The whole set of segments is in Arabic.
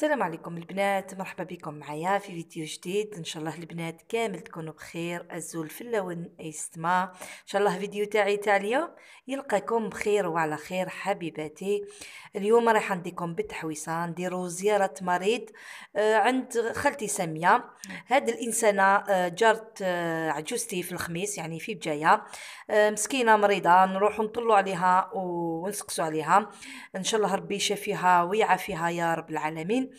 السلام عليكم البنات مرحبا بكم معايا في فيديو جديد ان شاء الله البنات كامل تكونوا بخير الزول في اللون ايستما ان شاء الله فيديو تاعي تاع اليوم يلقاكم بخير وعلى خير حبيباتي اليوم راح نديكم بالتحويصه نديرو زياره مريض آه، عند خالتي ساميه هاد الانسانه آه، جارت آه، عجوزتي في الخميس يعني في بجايه مسكينه مريضه نروح نطلو عليها ونسقسو عليها ان شاء الله ربي يشافيها ويعافيها يا رب العالمين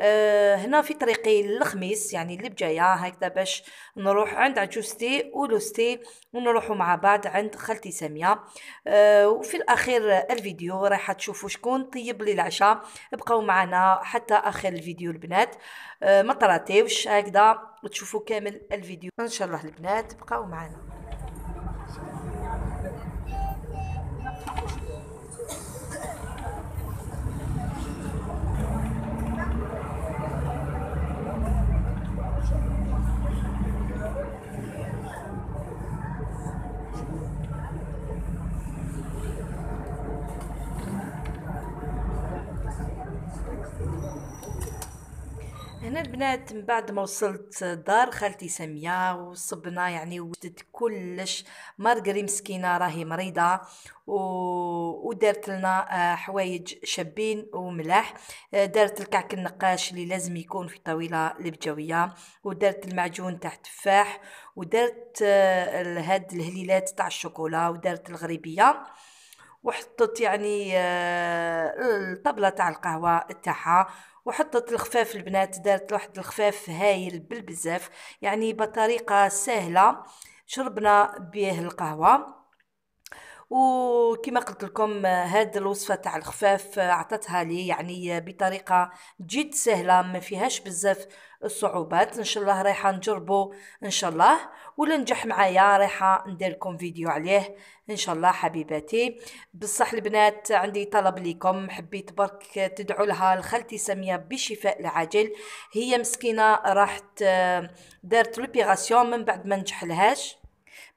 أه هنا في طريقي للخميس يعني اللي بجايه هكذا باش نروح عند عجوزتي ولوستي ونروحوا مع بعض عند خالتي ساميه أه وفي الاخير الفيديو رايحة تشوفوا شكون طيب لي العشاء ابقوا معنا حتى اخر الفيديو البنات أه ما طراتيوش هكذا وتشوفوا كامل الفيديو ان شاء الله البنات بقاو معنا البنات من بعد ما وصلت دار خالتي سميه وصبنا يعني وجدت كلش مارغري مسكينه راهي مريضه و... ودارت لنا آه، حوايج شابين وملاح آه، دارت الكعك النقاش اللي لازم يكون في طاوله البجويه ودارت المعجون تاع التفاح ودارت آه، هاد الهليلات تاع الشوكولا ودارت الغريبيه وحطت يعني آه، الطبله تاع القهوه تاعها وحطت الخفاف البنات دارت واحد الخفاف هايل بالبزاف يعني بطريقه سهله شربنا به القهوه وكما قلت لكم هاد الوصفه تاع الخفاف عطتها لي يعني بطريقه جد سهله ما فيهاش بزاف الصعوبات ان شاء الله رايحه نجربو ان شاء الله ولنجح معايا رايحه ندير لكم فيديو عليه ان شاء الله حبيباتي بصح البنات عندي طلب ليكم حبيت برك تدعو لها لخالتي سميه بشفاء العاجل هي مسكينه راحت آه، دارت لوبيراسيون من بعد ما نجحلهاش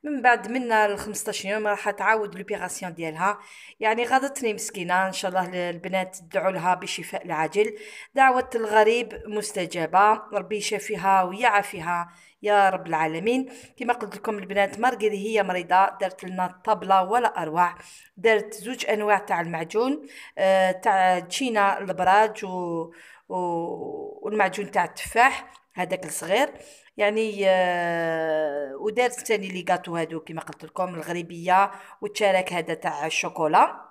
من بعد منا ال 15 يوم راح تعاود لوبيراسيون ديالها يعني غاضتني مسكينه ان شاء الله البنات ادعوا لها بشفاء العاجل دعوه الغريب مستجابه ربي يشافيها ويعافيها يا رب العالمين كما قلت لكم البنات مارغيل هي مريضه دارت لنا طبله ولا اروع دارت زوج انواع تاع المعجون آه، تاع تشينا البراج و والمعجون تاع التفاح هذاك الصغير يعني آه ودارت ثاني لي غاتو هادو كما قلت لكم الغريبيه وتشارك هذا تاع الشوكولا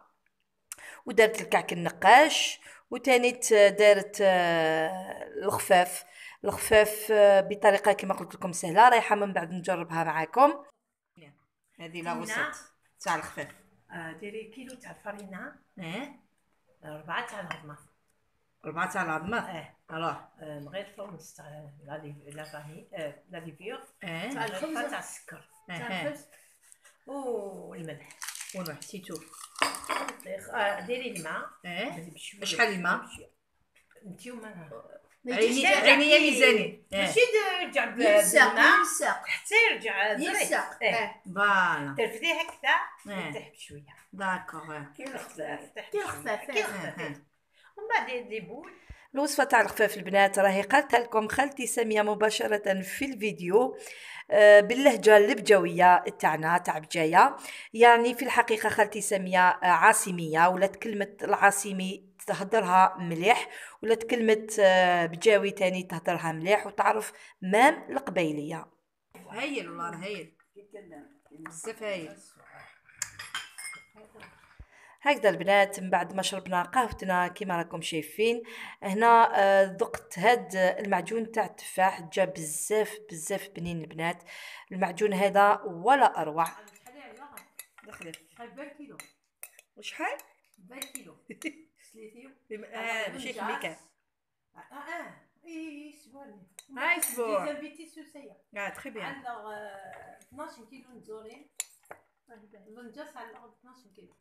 ودارت الكعك النقاش وثاني دارت آه، الخفاف الخفاف آه، بطريقه كما قلت لكم سهله رايحه من بعد نجربها معاكم هذه لا وصلت تاع الخفاف آه، ديري كيلو تاع الفرينه إيه؟ اه ربعه تاع الهضمه ربعة تاع العظمات اه الوغ من غير الخبز تاع لا فاهي لا ليبيور تاع الخبزه تاع السكر تاع الخبز الملح والملح سيتو ديري الماء شحال الماء نتي وما عيني يا ميزاني ماشي يرجع بالماء يلصق حتى يرجع يلصق فوالا ترفديه هكذا داكوغ كي الخفاف كي الخفاف كي الخفاف هما دي دي بول الوصفه تاع الخفاف البنات راهي قالت لكم خالتي ساميه مباشره في الفيديو آه، باللهجه اللبجويه تاعنا تاع بجايه يعني في الحقيقه خالتي ساميه عاصميه ولات كلمه العاصمي تهدرها مليح ولات كلمه آه، بجاوي تاني تهدرها مليح وتعرف مام القبيليه هايل والله هايل بزاف هايل هكذا البنات من بعد ما شربنا قهوتنا كما راكم شايفين هنا آه، ذقت هاد المعجون تاع التفاح جا بزاف بزاف بنين البنات المعجون هذا ولا اروع دخلي كيلو وشحال كيلو ماشي آه،, آه،, اه اي سبور 12 كيلو نزورين 12 كيلو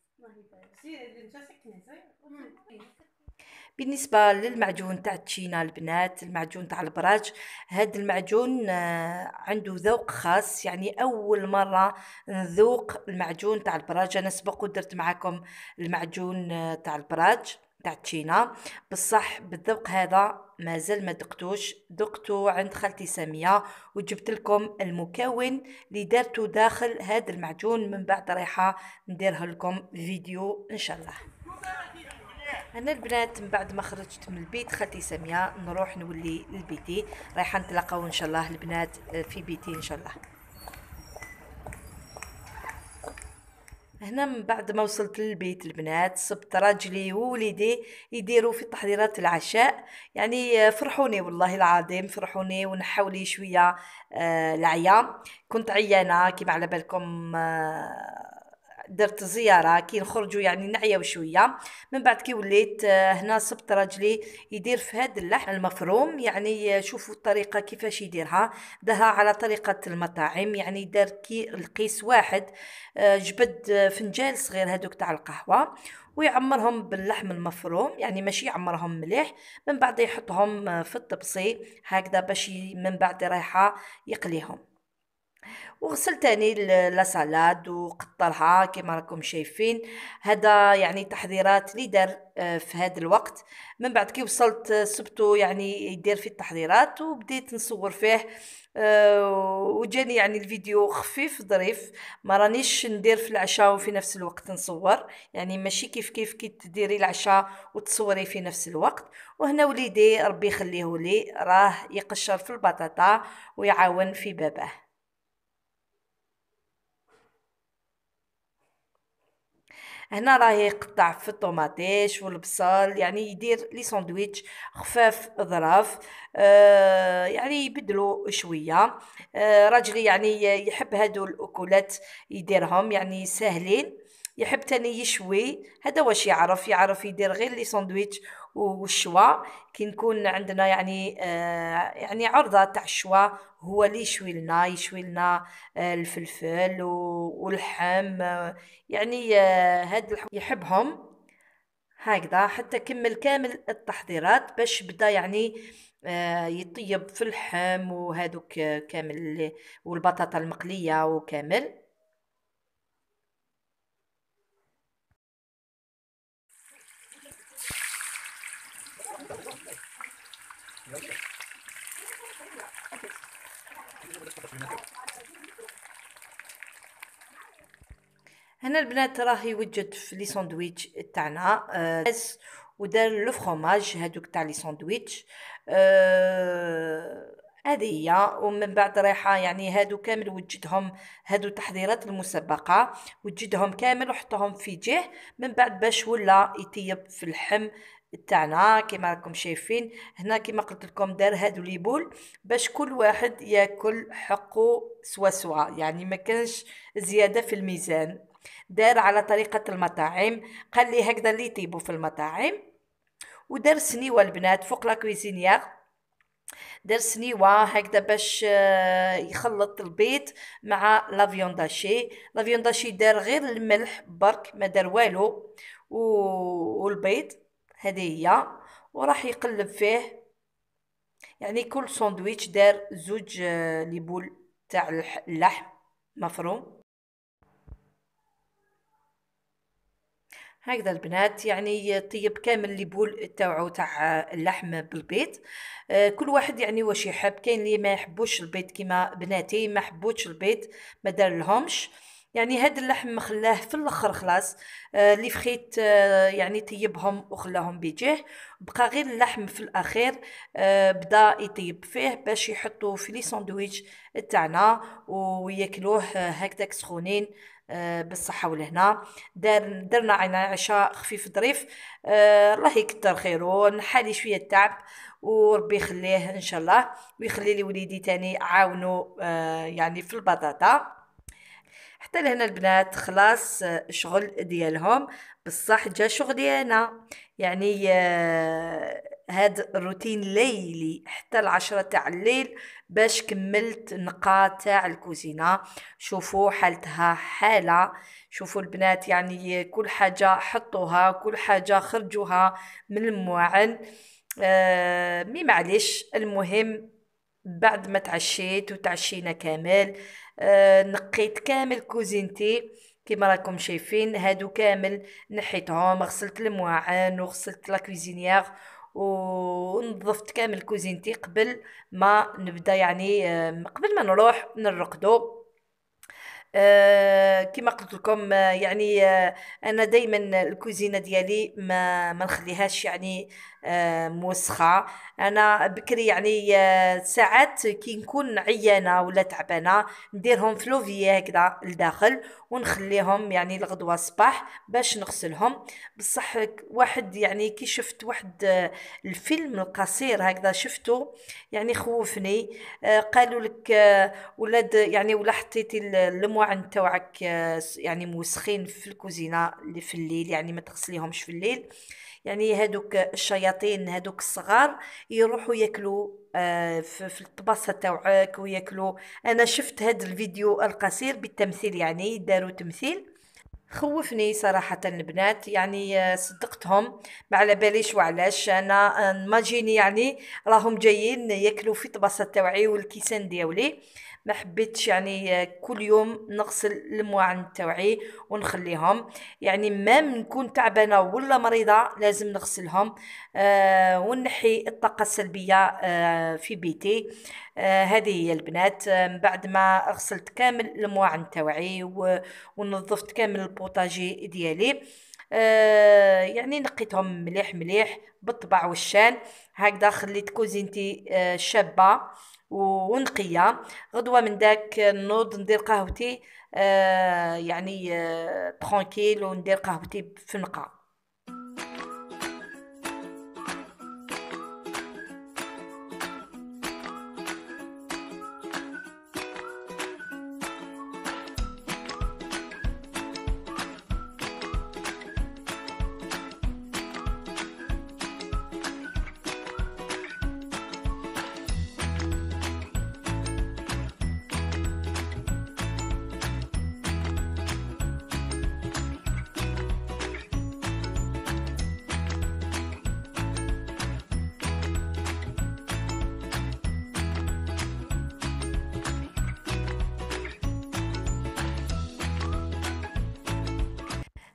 بالنسبه للمعجون تاع التشينا البنات المعجون تاع البراج هاد المعجون آه، عنده ذوق خاص يعني اول مره نذوق المعجون تاع البراج انا سبق ودرت معكم المعجون آه، تاع البراج تاع تشينا بصح بالذوق هذا مازال ما دقتوش دقتو عند خالتي ساميه وجبت لكم المكون اللي دارتو داخل هذا المعجون من بعد ريحه نديرها لكم فيديو ان شاء الله انا البنات من بعد ما خرجت من البيت خالتي ساميه نروح نولي لبيتي رايحه نتلاقاو ان شاء الله البنات في بيتي ان شاء الله هنا من بعد ما وصلت للبيت البنات صبت راجلي ووليدي يديروا في تحضيرات العشاء يعني فرحوني والله العظيم فرحوني ونحاو لي شويه آه، العيا كنت عيانه كما على بالكم آه، درت زياره كي نخرجوا يعني نعياو شويه من بعد كي وليت آه، هنا صبت راجلي يدير في هذا اللحم المفروم يعني شوفوا الطريقه كيفاش يديرها دها على طريقه المطاعم يعني دار كي القيس واحد آه، جبد آه، فنجان صغير هادوك تاع القهوه ويعمرهم باللحم المفروم يعني ماشي يعمرهم مليح من بعد يحطهم في الطبسي هكذا باش من بعد رايحه يقليهم وغسلت تاني لا سالاد وقطرها كما راكم شايفين هذا يعني تحضيرات لي دار آه، في هذا الوقت من بعد كي وصلت آه، سبتو يعني يدير في التحضيرات وبديت نصور فيه آه، وجاني يعني الفيديو خفيف ظريف ما رانيش ندير في العشاء وفي نفس الوقت نصور يعني ماشي كيف كيف كي تديري العشاء وتصوري في نفس الوقت وهنا وليدي ربي يخليه لي راه يقشر في البطاطا ويعاون في باباه هنا راه يقطع في الطوماطيش والبصل يعني يدير لي ساندويتش خفاف ظراف آه يعني يبدلو شويه آه راجلي يعني يحب هادو الاكلات يديرهم يعني ساهلين يحب تاني يشوي هذا واش يعرف يعرف يدير غير لي ساندويتش والشوا كي نكون عندنا يعني آه يعني عرضه تاع الشوا هو اللي يشوي لنا يشوي لنا آه الفلفل واللحم آه، يعني آه هاد يحبهم هكذا حتى كمل كامل التحضيرات باش بدا يعني آه، يطيب في اللحم وهذوك كامل والبطاطا المقليه وكامل هنا البنات راهي وجد في لي ساندويتش تاعنا آه ودار لو فروماج هادوك تاع لي ساندويتش آه هي ومن بعد رايحه يعني هادو كامل وجدهم هادو تحضيرات المسبقه وجدهم كامل وحطهم في جه من بعد باش ولا يطيب في اللحم تاعنا كما راكم شايفين هنا كما قلت لكم دار هادو لي بول باش كل واحد ياكل حقه سوا سوا يعني ما كانش زياده في الميزان دار على طريقة المطاعم قال لي هكذا اللي يطيبوا في المطاعم ودار سنيوة البنات فوق لا كويزينيير دار سنيوه هكذا باش آه، يخلط البيض مع لافيون داشي لافيون داشي دار غير الملح برك ما دار والو والبيض هذه هي وراح يقلب فيه يعني كل ساندويتش دار زوج آه، ليبول تاع اللحم مفروم هكذا البنات يعني طيب كامل اللي بول تاعو تاع اللحم بالبيض آه، كل واحد يعني واش يحب كاين اللي ما يحبوش البيض كيما بناتي ما حبوش البيض ما دارلهمش يعني هاد اللحم خلاه في الاخر خلاص اللي آه، فخيت آه، يعني طيبهم وخلاهم بيجيه بقى غير اللحم في الاخير بدا يطيب فيه باش يحطوا في لي ساندويتش تاعنا وياكلوه هكذاك سخونين آه، بالصحة والهنا دار درنا عشاء خفيف ظريف آه، الله يكتر خيره نحالي شوية التعب وربي يخليه ان شاء الله ويخلي لي وليدي تاني عاونوا آه، يعني في البطاطا حتى لهنا البنات خلاص آه، شغل ديالهم بصح جا شغل ديالنا يعني آه، هاد الروتين ليلي حتى العشرة تاع الليل باش كملت نقا تاع الكوزينة شوفوا حالتها حالة شوفوا البنات يعني كل حاجة حطوها كل حاجة خرجوها من الموعن آه مي معلش المهم بعد ما تعشيت وتعشينا كامل آه نقيت كامل كوزينتي كما راكم شايفين هادو كامل نحيتهم غسلت المواعن وغسلت لا كوزينيير ونظفت كامل كوزينتي قبل ما نبدا يعني آه، قبل ما نروح نرقدو آه كما قلت لكم آه، يعني آه، انا دائما الكوزينه ديالي ما ما نخليهاش يعني آه، موسخه انا بكري يعني آه، ساعات كي نكون عيانه ولا تعبانه نديرهم في هكذا لداخل ونخليهم يعني الغدوه الصباح باش نغسلهم بصح واحد يعني كي شفت واحد آه، الفيلم القصير هكذا شفته يعني خوفني قالوا لك ولاد يعني ولا حطيتي المواعن تاعك يعني موسخين في الكوزينه اللي في الليل يعني ما تغسليهمش في الليل يعني هادوك الشياطين الشياطين هذوك الصغار يروحوا ياكلوا آه، في الطباسه تاوعك وياكلوا انا شفت هذا الفيديو القصير بالتمثيل يعني داروا تمثيل خوفني صراحة البنات يعني آه، صدقتهم ما على باليش وعلاش انا آه، ما جيني يعني راهم جايين ياكلوا في طباسة تاوعي والكيسان دياولي ما حبيتش يعني كل يوم نغسل المواعن تاوعي ونخليهم يعني ما نكون تعبانه ولا مريضه لازم نغسلهم آه ونحي الطاقه السلبيه آه في بيتي آه هذه هي البنات آه بعد ما غسلت كامل المواعن تاوعي ونظفت كامل البوطاجي ديالي آه يعني نقيتهم مليح مليح بالطبع والشان هكذا خليت كوزينتي آه شابه ونقيه غدوه من داك نوض ندير قهوتي آه يعني آه ترونكيل وندير قهوتي في نقه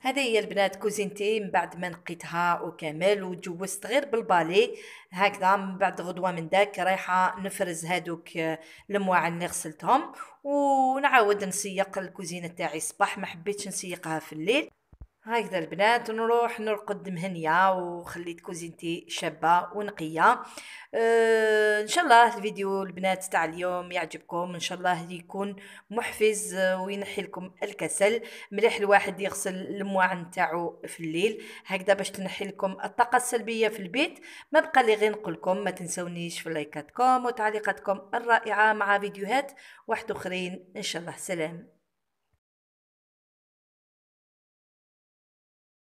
هذا هي البنات كوزينتي من بعد ما نقيتها وكامل وجوزت غير بالبالي هكذا من بعد غدوه من داك رايحه نفرز هادوك المواعن اللي غسلتهم ونعاود نسيق الكوزينه تاعي الصباح ما حبيتش نسيقها في الليل هكذا البنات نروح نرقد مهنيه وخليت كوزينتي شابه ونقيه أه ان شاء الله الفيديو البنات تاع اليوم يعجبكم ان شاء الله يكون محفز وينحي لكم الكسل مليح الواحد يغسل المواعن نتاعو في الليل هكذا باش تنحي لكم الطاقه السلبيه في البيت ما بقى لي غير نقول لكم ما تنسونيش في لايكاتكم وتعليقاتكم الرائعه مع فيديوهات واحد اخرين ان شاء الله سلام